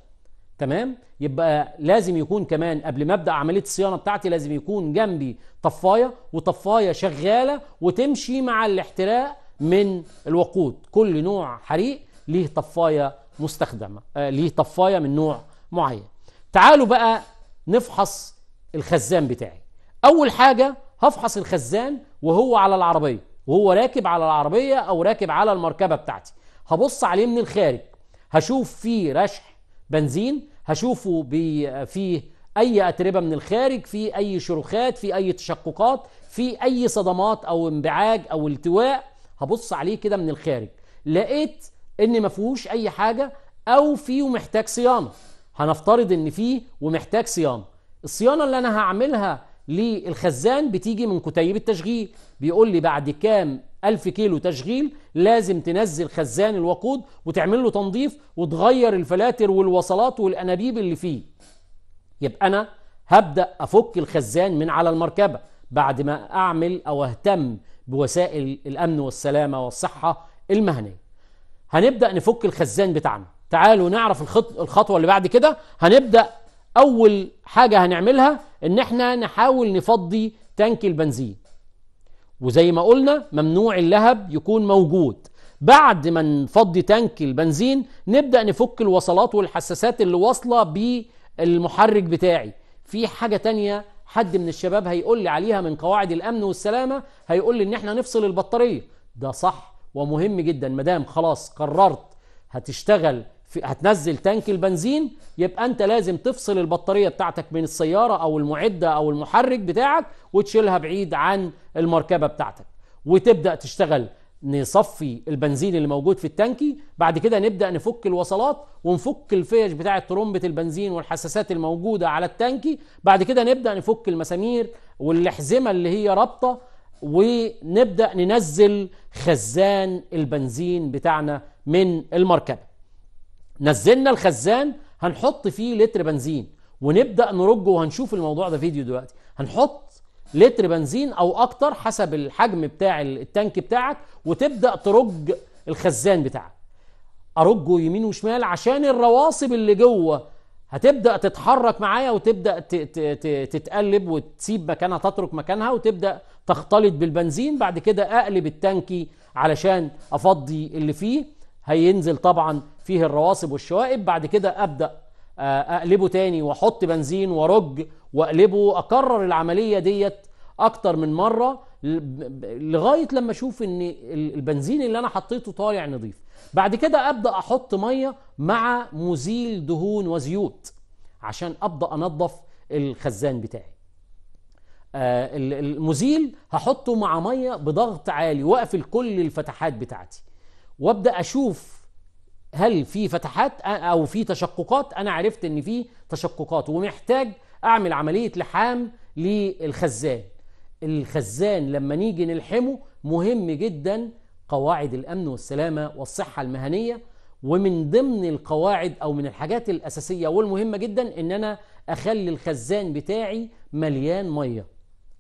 تمام يبقى لازم يكون كمان قبل ما ابدا عمليه الصيانه بتاعتي لازم يكون جنبي طفايه وطفايه شغاله وتمشي مع الاحتراق من الوقود كل نوع حريق ليه طفايه مستخدمه آه ليه طفايه من نوع معين تعالوا بقى نفحص الخزان بتاعي اول حاجه هفحص الخزان وهو على العربيه وهو راكب على العربيه او راكب على المركبه بتاعتي هبص عليه من الخارج هشوف فيه رشح بنزين هشوفه في اي اتربه من الخارج في اي شروخات في اي تشققات في اي صدمات او انبعاج او التواء هبص عليه كده من الخارج لقيت ان ما فيهوش اي حاجه او فيه ومحتاج صيانه هنفترض ان فيه ومحتاج صيانه الصيانه اللي انا هعملها للخزان بتيجي من كتيب التشغيل بيقول لي بعد كام ألف كيلو تشغيل لازم تنزل خزان الوقود وتعمل له تنظيف وتغير الفلاتر والوصلات والأنابيب اللي فيه يبقى أنا هبدأ أفك الخزان من على المركبة بعد ما أعمل أو أهتم بوسائل الأمن والسلامة والصحة المهنية هنبدأ نفك الخزان بتاعنا تعالوا نعرف الخطوة اللي بعد كده هنبدأ أول حاجة هنعملها إن إحنا نحاول نفضي تانك البنزين وزي ما قلنا ممنوع اللهب يكون موجود بعد ما نفضي تانك البنزين نبدا نفك الوصلات والحساسات اللي واصله بالمحرك بتاعي في حاجه تانية حد من الشباب هيقول لي عليها من قواعد الامن والسلامه هيقول لي ان احنا نفصل البطاريه ده صح ومهم جدا مدام خلاص قررت هتشتغل في هتنزل تانك البنزين يبقى انت لازم تفصل البطاريه بتاعتك من السياره او المعده او المحرك بتاعك وتشيلها بعيد عن المركبه بتاعتك وتبدا تشتغل نصفي البنزين اللي موجود في التانكي بعد كده نبدا نفك الوصلات ونفك الفيش بتاعه ترمبه البنزين والحساسات الموجوده على التانكي بعد كده نبدا نفك المسامير والاحزمه اللي هي رابطه ونبدا ننزل خزان البنزين بتاعنا من المركبه نزلنا الخزان هنحط فيه لتر بنزين ونبدا نرج وهنشوف الموضوع ده فيديو دلوقتي هنحط لتر بنزين او اكتر حسب الحجم بتاع التانك بتاعك وتبدا ترج الخزان بتاعك ارجه يمين وشمال عشان الرواسب اللي جوه هتبدا تتحرك معايا وتبدا تتقلب وتسيب مكانها تترك مكانها وتبدا تختلط بالبنزين بعد كده اقلب التانكي علشان افضي اللي فيه هينزل طبعا فيه الرواسب والشوائب بعد كده ابدا آه، اقلبه تاني واحط بنزين وارج واقلبه اكرر العمليه ديت اكتر من مره لغايه لما اشوف ان البنزين اللي انا حطيته طالع نظيف بعد كده ابدا احط ميه مع مزيل دهون وزيوت عشان ابدا انظف الخزان بتاعي آه، المزيل هحطه مع ميه بضغط عالي واقفل كل الفتحات بتاعتي وابدا اشوف هل في فتحات او في تشققات انا عرفت ان في تشققات ومحتاج اعمل عمليه لحام للخزان الخزان لما نيجي نلحمه مهم جدا قواعد الامن والسلامه والصحه المهنيه ومن ضمن القواعد او من الحاجات الاساسيه والمهمه جدا ان انا اخلي الخزان بتاعي مليان ميه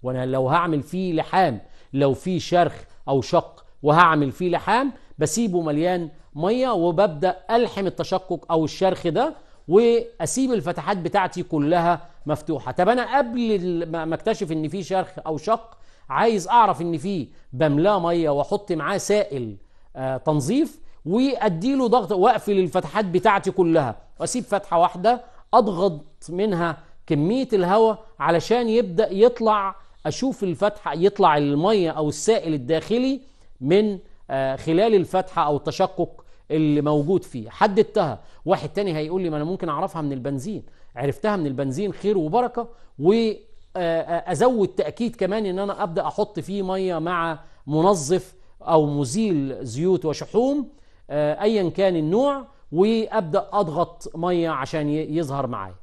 وانا لو هعمل فيه لحام لو فيه شرخ او شق وهعمل فيه لحام بسيبه مليان ميه وببدا الحم التشقق او الشرخ ده واسيب الفتحات بتاعتي كلها مفتوحه طب انا قبل ما اكتشف ان في شرخ او شق عايز اعرف ان في بملاه ميه واحط معاه سائل آه تنظيف واديله ضغط واقفل الفتحات بتاعتي كلها واسيب فتحه واحده اضغط منها كميه الهواء علشان يبدا يطلع اشوف الفتحه يطلع الميه او السائل الداخلي من آه، خلال الفتحه او التشقق اللي موجود فيه حددتها واحد تاني هيقول لي ما انا ممكن اعرفها من البنزين عرفتها من البنزين خير وبركه وازود آه، آه، تاكيد كمان ان انا ابدا احط فيه ميه مع منظف او مزيل زيوت وشحوم آه، ايا كان النوع وابدا اضغط ميه عشان يظهر معايا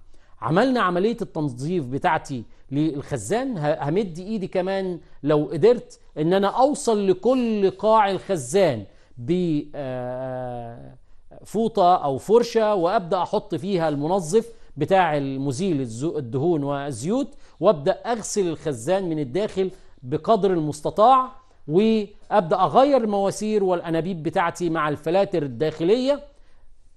عملنا عمليه التنظيف بتاعتي للخزان همد ايدي كمان لو قدرت ان انا اوصل لكل قاع الخزان بفوطه آه، آه، او فرشه وابدا احط فيها المنظف بتاع المزيل الدهون والزيوت وابدا اغسل الخزان من الداخل بقدر المستطاع وابدا اغير المواسير والانابيب بتاعتي مع الفلاتر الداخليه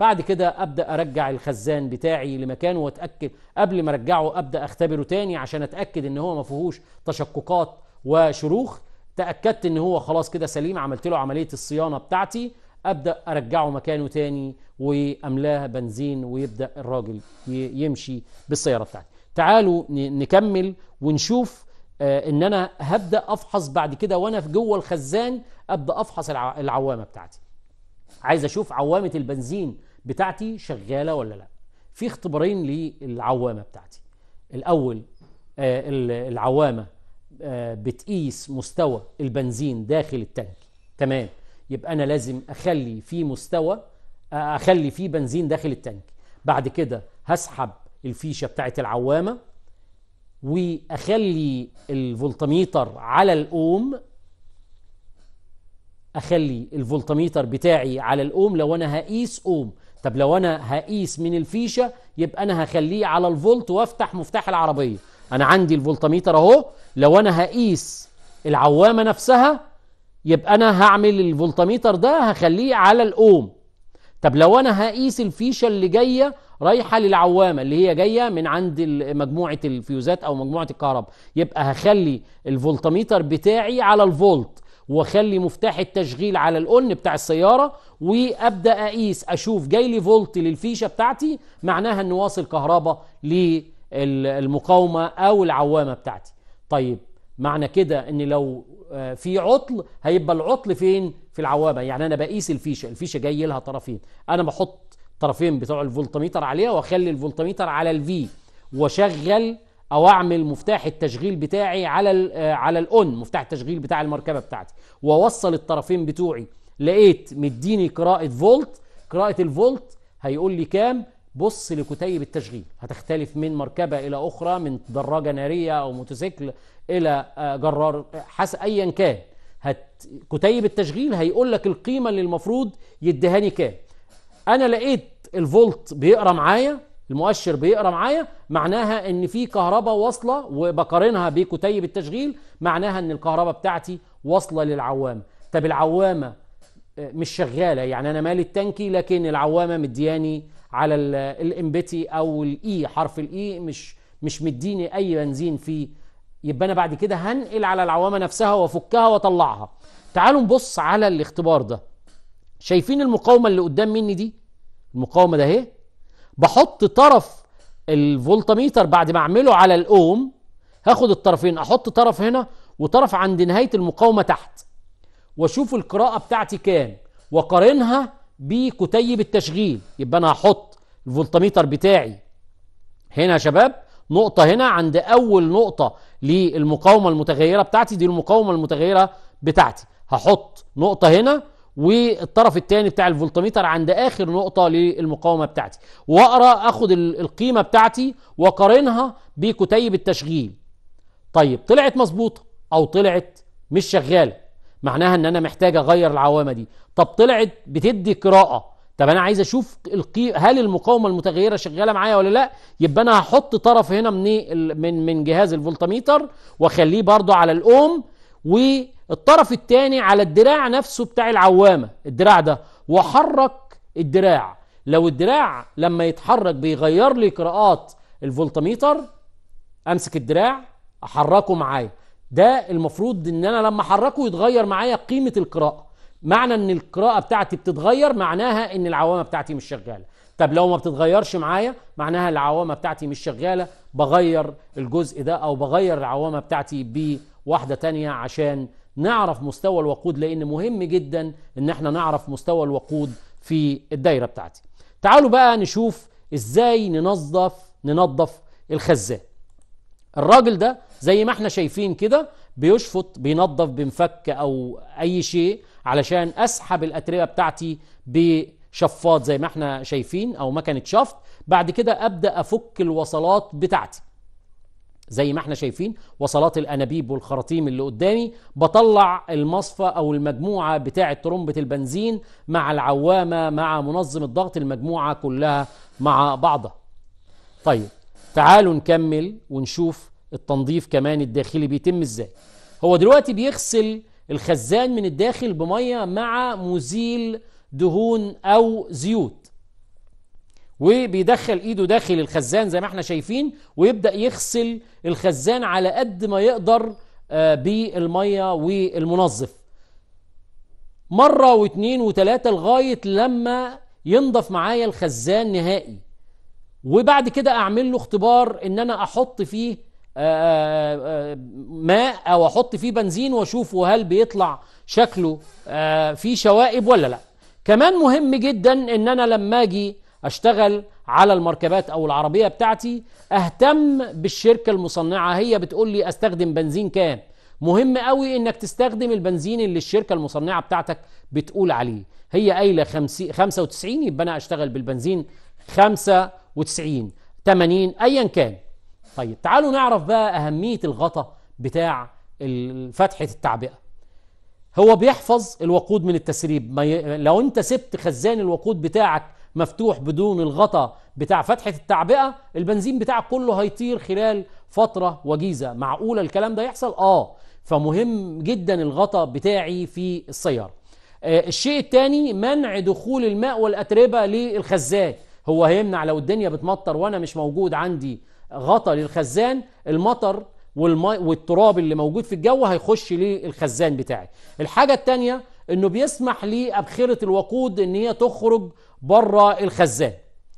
بعد كده ابدا ارجع الخزان بتاعي لمكانه واتاكد قبل ما ارجعه ابدا اختبره تاني عشان اتاكد ان هو ما فيهوش تشققات وشروخ تاكدت ان هو خلاص كده سليم عملت له عمليه الصيانه بتاعتي ابدا ارجعه مكانه تاني واملاه بنزين ويبدا الراجل يمشي بالسياره بتاعتي تعالوا نكمل ونشوف آه، ان انا هبدا افحص بعد كده وانا في جوه الخزان ابدا افحص العوامه بتاعتي عايز اشوف عوامه البنزين بتاعتي شغاله ولا لا في اختبارين للعوامه بتاعتي الاول آه، العوامه آه، بتقيس مستوى البنزين داخل التانك تمام يبقى انا لازم اخلي في مستوى آه، اخلي في بنزين داخل التانك بعد كده هسحب الفيشه بتاعه العوامه واخلي الفولتميتر على الاوم اخلي الفولتميتر بتاعي على الاوم لو انا هقيس اوم طب لو انا هقيس من الفيشه يبقى انا هخليه على الفولت وافتح مفتاح العربيه أنا عندي الفولتميتر أهو لو أنا هقيس العوامة نفسها يبقى أنا هعمل الفولتميتر ده هخليه على الأوم طب لو أنا هقيس الفيشة اللي جاية رايحة للعوامة اللي هي جاية من عند مجموعة الفيوزات أو مجموعة الكهرباء يبقى هخلي الفولتميتر بتاعي على الفولت واخلي مفتاح التشغيل على الاون بتاع السياره وابدا اقيس اشوف جاي لي فولت للفيشه بتاعتي معناها ان واصل كهرباء ليه المقاومة أو العوامة بتاعتي طيب معنى كده ان لو آه، في عطل هيبقى العطل فين في العوامه يعني انا بقيس الفيشه الفيشه جاي لها طرفين انا بحط طرفين بتوع الفولتميتر عليها واخلي الفولتميتر على الفي واشغل او اعمل مفتاح التشغيل بتاعي على الـ آه، على الاون مفتاح التشغيل بتاع المركبه بتاعتي واوصل الطرفين بتوعي لقيت مديني قراءه فولت قراءه الفولت هيقول لي كام بص لكتيب التشغيل هتختلف من مركبة إلى أخرى من دراجة نارية أو موتوسيكل إلى آه، جرار حس أيا كان هت... كتيب التشغيل هيقول لك القيمة اللي المفروض يدهاني كام أنا لقيت الفولت بيقرا معايا المؤشر بيقرا معايا معناها ان في كهرباء واصله وبقارنها بكتيب التشغيل معناها ان الكهرباء بتاعتي واصله للعوامه طب العوامه آه، مش شغاله يعني انا مالي التانكي لكن العوامه مدياني على الامبتي او الاي e، حرف الاي e مش مش مديني اي بنزين فيه يبقى انا بعد كده هنقل على العوامه نفسها وافكها واطلعها تعالوا نبص على الاختبار ده شايفين المقاومه اللي قدام مني دي المقاومه ده اهي بحط طرف الفولتميتر بعد ما اعمله على الاوم هاخد الطرفين احط طرف هنا وطرف عند نهايه المقاومه تحت واشوف القراءه بتاعتي كام وقارنها بكتيب التشغيل يبقى انا هحط الفولتميتر بتاعي هنا يا شباب نقطة هنا عند أول نقطة للمقاومة المتغيرة بتاعتي دي المقاومة المتغيرة بتاعتي هحط نقطة هنا والطرف الثاني بتاع الفولتميتر عند اخر نقطه للمقاومه بتاعتي واقرا اخد القيمه بتاعتي واقارنها بكتيب التشغيل طيب طلعت مظبوطه او طلعت مش شغاله معناها ان انا محتاج اغير العوامه دي طب طلعت بتدي قراءه طب انا عايز اشوف القي... هل المقاومه المتغيره شغاله معايا ولا لا يبقى انا هحط طرف هنا من إيه؟ من من جهاز الفولتميتر واخليه برضو على الاوم والطرف الثاني على الدراع نفسه بتاع العوامه الدراع ده واحرك الدراع لو الدراع لما يتحرك بيغير لي قراءات الفولتميتر امسك الدراع احركه معايا ده المفروض ان انا لما احركه يتغير معايا قيمه القراءه معنى ان القراءه بتاعتي بتتغير معناها ان العوامه بتاعتي مش شغاله طب لو ما بتتغيرش معايا معناها العوامه بتاعتي مش شغاله بغير الجزء ده او بغير العوامه بتاعتي بواحده تانية عشان نعرف مستوى الوقود لان مهم جدا ان احنا نعرف مستوى الوقود في الدايره بتاعتي تعالوا بقى نشوف ازاي ننظف ننظف الخزان الراجل ده زي ما احنا شايفين كده بيشفط بينظف بمفك او اي شيء علشان اسحب الاتربه بتاعتي بشفاط زي ما احنا شايفين او مكنه شفط بعد كده ابدا افك الوصلات بتاعتي زي ما احنا شايفين وصلات الانابيب والخراطيم اللي قدامي بطلع المصفى او المجموعه بتاعه ترمبه البنزين مع العوامه مع منظم الضغط المجموعه كلها مع بعضها طيب تعالوا نكمل ونشوف التنظيف كمان الداخلي بيتم ازاي هو دلوقتي بيغسل الخزان من الداخل بميه مع مزيل دهون او زيوت وبيدخل ايده داخل الخزان زي ما احنا شايفين ويبدا يغسل الخزان على قد ما يقدر آه، بالميه والمنظف مره واتنين وتلاته لغايه لما ينضف معايا الخزان نهائي وبعد كده اعمل له اختبار ان انا احط فيه آه، آه، آه، ماء او احط فيه بنزين واشوفه هل بيطلع شكله فيه شوائب ولا لا كمان مهم جدا ان انا لما اجي اشتغل على المركبات او العربيه بتاعتي اهتم بالشركه المصنعه هي بتقول لي استخدم بنزين كام مهم قوي انك تستخدم البنزين اللي الشركه المصنعه بتاعتك بتقول عليه هي قايله 95 يبقى انا اشتغل بالبنزين 95 80 ايا كان طيب تعالوا نعرف بقى أهمية الغطاء بتاع فتحة التعبئة هو بيحفظ الوقود من التسريب ما ي... لو انت سبت خزان الوقود بتاعك مفتوح بدون الغطاء بتاع فتحة التعبئة البنزين بتاعك كله هيطير خلال فترة وجيزة معقولة الكلام ده يحصل اه فمهم جدا الغطاء بتاعي في السيارة آه الشيء الثاني منع دخول الماء والأتربة للخزان هو هيمنع لو الدنيا بتمطر وانا مش موجود عندي غطى للخزان المطر والماء والتراب اللي موجود في الجو هيخش للخزان بتاعي الحاجه الثانيه انه بيسمح لابخره الوقود ان هي تخرج بره الخزان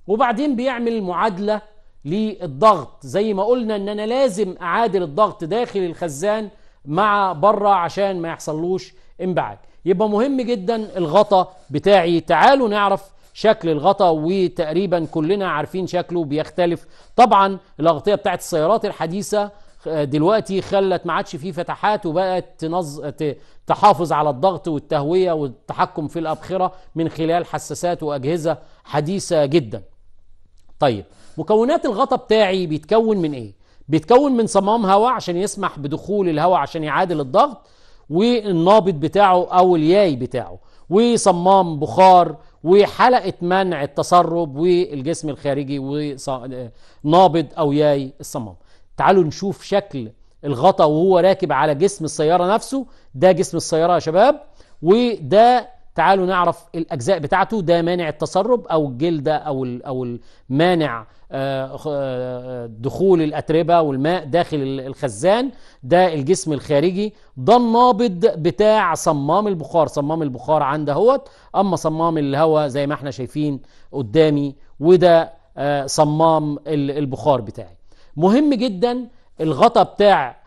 وبعدين بيعمل معادله للضغط زي ما قلنا ان انا لازم اعادل الضغط داخل الخزان مع بره عشان ما يحصلوش انبعاج يبقى مهم جدا الغطا بتاعي تعالوا نعرف شكل الغطاء وتقريبا كلنا عارفين شكله بيختلف طبعا الاغطيه بتاعت السيارات الحديثه آه، دلوقتي خلت ما عادش فيه فتحات وبقت تنظ... تحافظ على الضغط والتهويه والتحكم في الابخره من خلال حساسات واجهزه حديثه جدا. طيب مكونات الغطاء بتاعي بيتكون من ايه؟ بيتكون من صمام هواء عشان يسمح بدخول الهواء عشان يعادل الضغط والنابض بتاعه او الياي بتاعه وصمام بخار وحلقه منع التسرب والجسم الخارجي ونابض او ياي الصمام تعالوا نشوف شكل الغطاء وهو راكب على جسم السياره نفسه ده جسم السياره يا شباب وده تعالوا نعرف الاجزاء بتاعته ده مانع التسرب او الجلده او الـ او المانع آه، آه، دخول الاتربه والماء داخل الخزان ده الجسم الخارجي ده النابض بتاع صمام البخار صمام البخار عنده اهوت اما صمام الهواء زي ما احنا شايفين قدامي وده آه، صمام البخار بتاعي مهم جدا الغطاء بتاع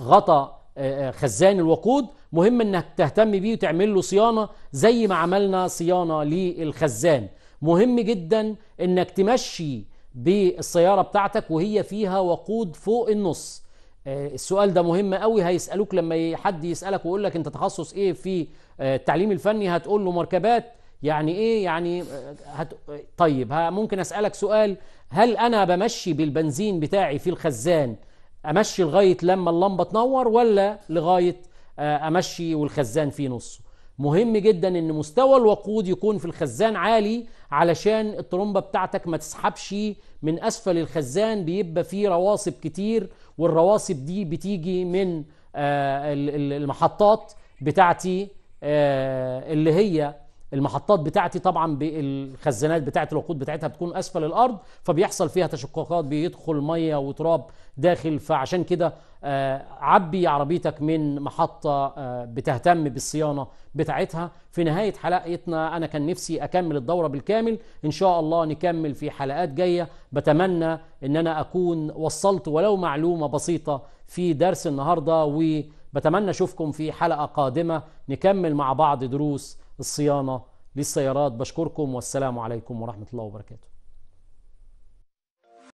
غطاء خزان الوقود مهم انك تهتم بيه وتعمل له صيانه زي ما عملنا صيانه للخزان مهم جدا انك تمشي بالسياره بتاعتك وهي فيها وقود فوق النص آه، السؤال ده مهم قوي هيسالوك لما حد يسالك ويقول لك انت تخصص ايه في آه، التعليم الفني هتقول له مركبات يعني ايه يعني آه، هت... طيب ها ممكن اسالك سؤال هل انا بمشي بالبنزين بتاعي في الخزان امشي لغايه لما اللمبه تنور ولا لغايه آه، امشي والخزان في نصه مهم جدا ان مستوى الوقود يكون في الخزان عالي علشان الطرمبه بتاعتك ما تسحبش من اسفل الخزان بيبقى فيه رواسب كتير والرواسب دي بتيجي من آه، المحطات بتاعتي آه، اللي هي المحطات بتاعتي طبعا بالخزانات بتاعت الوقود بتاعتها بتكون اسفل الارض فبيحصل فيها تشققات بيدخل ميه وتراب داخل فعشان كده آه، عبي عربيتك من محطه آه، بتهتم بالصيانه بتاعتها في نهايه حلقتنا انا كان نفسي اكمل الدوره بالكامل ان شاء الله نكمل في حلقات جايه بتمنى ان انا اكون وصلت ولو معلومه بسيطه في درس النهارده وبتمنى اشوفكم في حلقه قادمه نكمل مع بعض دروس الصيانه للسيارات بشكركم والسلام عليكم ورحمه الله وبركاته